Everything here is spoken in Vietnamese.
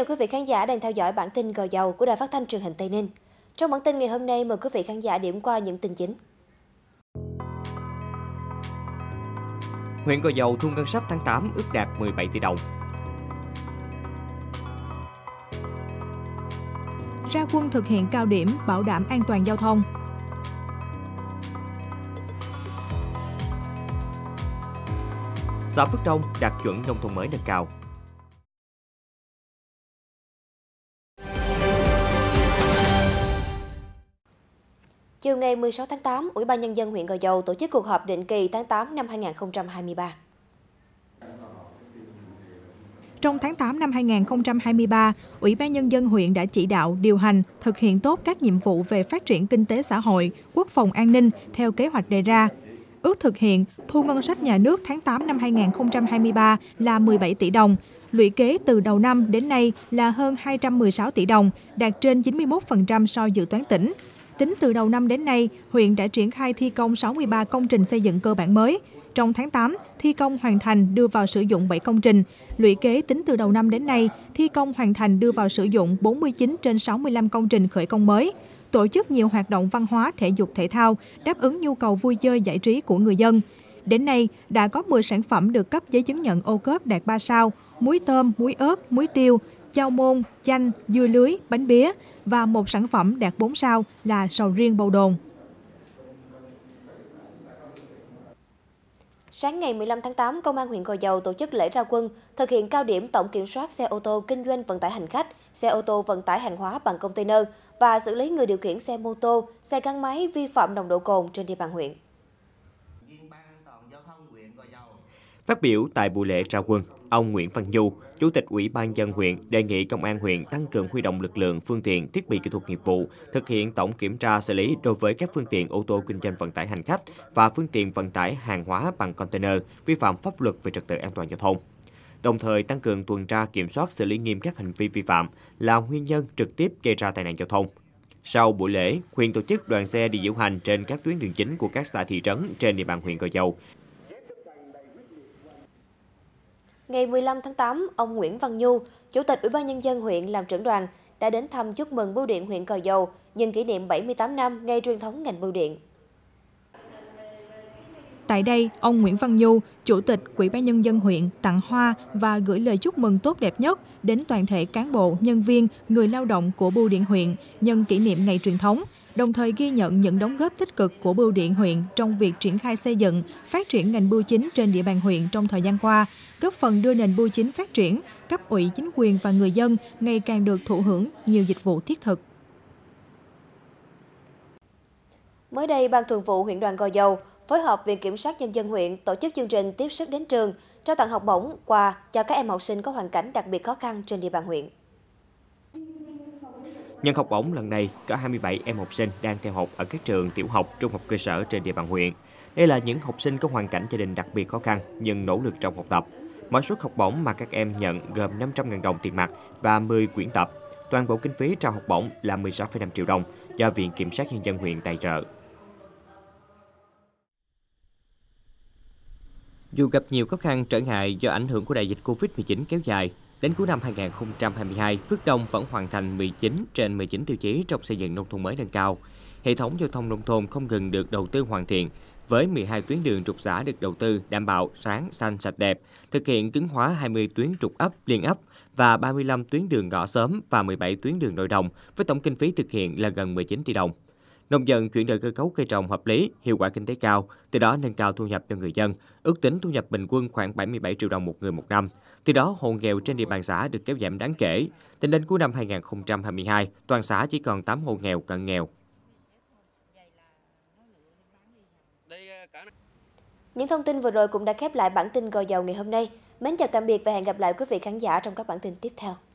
chào quý vị khán giả đang theo dõi bản tin Gò Dầu của Đài Phát thanh truyền hình Tây Ninh. Trong bản tin ngày hôm nay, mời quý vị khán giả điểm qua những tin chính. Huyện Gò Dầu thu ngân sách tháng 8 ước đạt 17 tỷ đồng. Ra quân thực hiện cao điểm bảo đảm an toàn giao thông. Xã Phước Đông đạt chuẩn nông thôn mới nâng cao. Chiều ngày 16 tháng 8, Ủy ban Nhân dân huyện Gò Dầu tổ chức cuộc họp định kỳ tháng 8 năm 2023. Trong tháng 8 năm 2023, Ủy ban Nhân dân huyện đã chỉ đạo, điều hành, thực hiện tốt các nhiệm vụ về phát triển kinh tế xã hội, quốc phòng an ninh theo kế hoạch đề ra. Ước thực hiện, thu ngân sách nhà nước tháng 8 năm 2023 là 17 tỷ đồng, lũy kế từ đầu năm đến nay là hơn 216 tỷ đồng, đạt trên 91% so dự toán tỉnh. Tính từ đầu năm đến nay, huyện đã triển khai thi công 63 công trình xây dựng cơ bản mới. Trong tháng 8, thi công hoàn thành đưa vào sử dụng 7 công trình. Lũy kế tính từ đầu năm đến nay, thi công hoàn thành đưa vào sử dụng 49 trên 65 công trình khởi công mới tổ chức nhiều hoạt động văn hóa, thể dục, thể thao, đáp ứng nhu cầu vui chơi giải trí của người dân. Đến nay, đã có 10 sản phẩm được cấp giấy chứng nhận ô cốp đạt 3 sao, muối tôm, muối ớt, muối tiêu, chao môn, chanh, dưa lưới, bánh bía và một sản phẩm đạt 4 sao là sầu riêng bầu đồn. Sáng ngày 15 tháng 8, Công an huyện Gò Dầu tổ chức lễ ra quân, thực hiện cao điểm tổng kiểm soát xe ô tô kinh doanh vận tải hành khách, xe ô tô vận tải hàng hóa bằng container và xử lý người điều khiển xe mô tô, xe gắn máy vi phạm nồng độ cồn trên địa bàn huyện. Phát biểu tại buổi lễ trao quân, ông Nguyễn Văn Du, Chủ tịch Ủy ban dân huyện đề nghị Công an huyện tăng cường huy động lực lượng, phương tiện, thiết bị kỹ thuật nghiệp vụ, thực hiện tổng kiểm tra xử lý đối với các phương tiện ô tô kinh doanh vận tải hành khách và phương tiện vận tải hàng hóa bằng container vi phạm pháp luật về trật tự an toàn giao thông. Đồng thời tăng cường tuần tra kiểm soát xử lý nghiêm các hành vi vi phạm là nguyên nhân trực tiếp gây ra tai nạn giao thông. Sau buổi lễ, huyện tổ chức đoàn xe đi diễu hành trên các tuyến đường chính của các xã thị trấn trên địa bàn huyện Gò Dầu, Ngày 15 tháng 8, ông Nguyễn Văn Nhu, Chủ tịch Ủy ban Nhân dân huyện làm trưởng đoàn, đã đến thăm chúc mừng Bưu điện huyện Cờ Dầu nhân kỷ niệm 78 năm ngày truyền thống ngành bưu điện. Tại đây, ông Nguyễn Văn Nhu, Chủ tịch Ủy ban Nhân dân huyện tặng hoa và gửi lời chúc mừng tốt đẹp nhất đến toàn thể cán bộ, nhân viên, người lao động của Bưu điện huyện nhân kỷ niệm ngày truyền thống đồng thời ghi nhận những đóng góp tích cực của Bưu điện huyện trong việc triển khai xây dựng, phát triển ngành bưu chính trên địa bàn huyện trong thời gian qua, góp phần đưa nền bưu chính phát triển, cấp ủy chính quyền và người dân ngày càng được thụ hưởng nhiều dịch vụ thiết thực. Mới đây, Ban Thường vụ huyện đoàn Gò Dầu phối hợp Viện Kiểm sát Nhân dân huyện tổ chức chương trình tiếp sức đến trường, trao tặng học bổng, quà cho các em học sinh có hoàn cảnh đặc biệt khó khăn trên địa bàn huyện. Nhận học bổng lần này, cả 27 em học sinh đang theo học ở các trường tiểu học, trung học cơ sở trên địa bàn huyện. Đây là những học sinh có hoàn cảnh gia đình đặc biệt khó khăn nhưng nỗ lực trong học tập. Mỗi suất học bổng mà các em nhận gồm 500.000 đồng tiền mặt và 10 quyển tập. Toàn bộ kinh phí trao học bổng là 16,5 triệu đồng do Viện Kiểm sát Nhân dân huyện tài trợ. Dù gặp nhiều khó khăn trở ngại do ảnh hưởng của đại dịch Covid-19 kéo dài, Đến cuối năm 2022, Phước Đông vẫn hoàn thành 19 trên 19 tiêu chí trong xây dựng nông thôn mới nâng cao. Hệ thống giao thông nông thôn không ngừng được đầu tư hoàn thiện, với 12 tuyến đường trục xã được đầu tư đảm bảo sáng, xanh, sạch đẹp, thực hiện cứng hóa 20 tuyến trục ấp, liên ấp và 35 tuyến đường ngõ sớm và 17 tuyến đường nội đồng với tổng kinh phí thực hiện là gần 19 tỷ đồng. Nông dân chuyển đổi cơ cấu cây trồng hợp lý, hiệu quả kinh tế cao, từ đó nâng cao thu nhập cho người dân, ước tính thu nhập bình quân khoảng 77 triệu đồng một người một năm. Từ đó, hộ nghèo trên địa bàn xã được kéo giảm đáng kể. Tính đến cuối năm 2022, toàn xã chỉ còn 8 hộ nghèo cận nghèo. Những thông tin vừa rồi cũng đã khép lại bản tin gò dầu ngày hôm nay. Mến chào tạm biệt và hẹn gặp lại quý vị khán giả trong các bản tin tiếp theo.